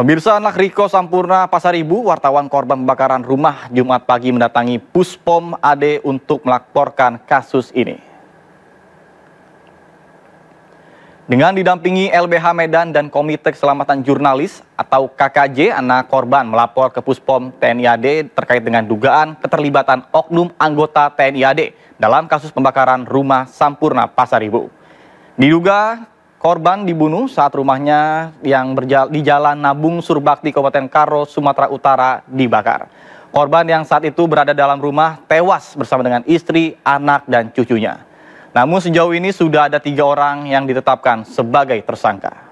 Pemirsa anak Riko Sampurna Pasaribu, wartawan korban pembakaran rumah Jumat pagi mendatangi Puspom AD untuk melaporkan kasus ini. Dengan didampingi LBH Medan dan Komite Keselamatan Jurnalis atau KKJ, anak korban melapor ke Puspom TNI AD terkait dengan dugaan keterlibatan oknum anggota TNI AD dalam kasus pembakaran rumah Sampurna Pasaribu. Diduga Korban dibunuh saat rumahnya yang berjala, di Jalan Nabung Surbakti, Kabupaten Karo, Sumatera Utara dibakar. Korban yang saat itu berada dalam rumah tewas bersama dengan istri, anak, dan cucunya. Namun sejauh ini sudah ada tiga orang yang ditetapkan sebagai tersangka.